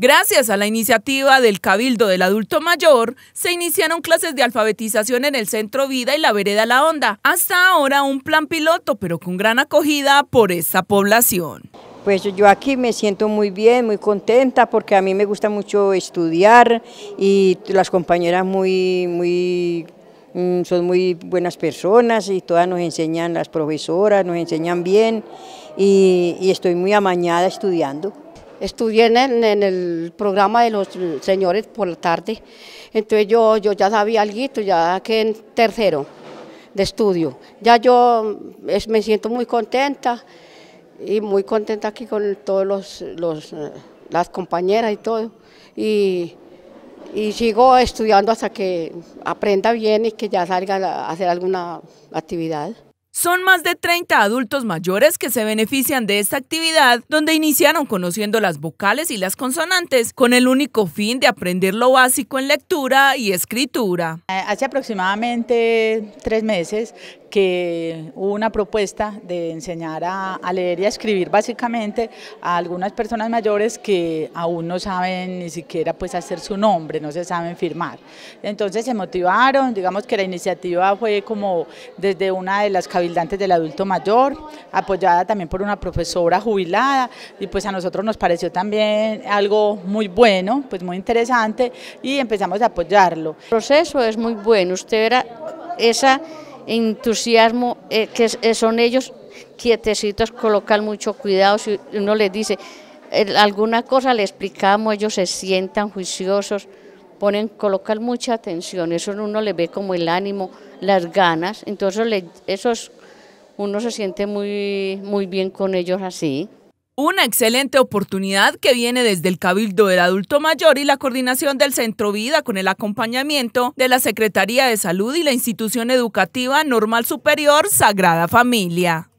Gracias a la iniciativa del Cabildo del Adulto Mayor, se iniciaron clases de alfabetización en el Centro Vida y la Vereda La Onda. Hasta ahora un plan piloto, pero con gran acogida por esta población. Pues yo aquí me siento muy bien, muy contenta, porque a mí me gusta mucho estudiar y las compañeras muy, muy mm, son muy buenas personas y todas nos enseñan, las profesoras nos enseñan bien y estoy muy amañada estudiando estudié en el, programa de los señores por la tarde, entonces yo, yo ya sabía algo, ya que en tercero de estudio. Ya yo me siento muy contenta y muy contenta aquí con todos los, eh, las compañeras y todo. Y, y sigo estudiando hasta que aprenda bien y que ya salga a hacer alguna actividad. Son más de 30 adultos mayores que se benefician de esta actividad, donde iniciaron conociendo las vocales y las consonantes, con el único fin de aprender lo básico en lectura y escritura. Eh, hace aproximadamente tres meses que hubo una propuesta de enseñar a, leer y a escribir básicamente a algunas personas mayores que aún no saben ni siquiera pues hacer su nombre, no se saben firmar. Entonces se motivaron, digamos que la iniciativa fue como desde una de las cabildantes del adulto mayor, apoyada también por una profesora jubilada y pues a nosotros nos pareció también algo muy bueno, pues muy interesante y empezamos a apoyarlo. El proceso es muy bueno, usted era esa entusiasmo, eh, que eh, son ellos quietecitos, colocan mucho cuidado, si uno les dice eh, alguna cosa, le explicamos, ellos se sientan juiciosos, ponen, colocar mucha atención, eso uno le ve como el ánimo, las ganas, entonces eso uno se siente muy, muy bien con ellos así. Una excelente oportunidad que viene desde el Cabildo del Adulto Mayor y la coordinación del Centro Vida con el acompañamiento de la Secretaría de Salud y la institución educativa Normal Superior Sagrada Familia.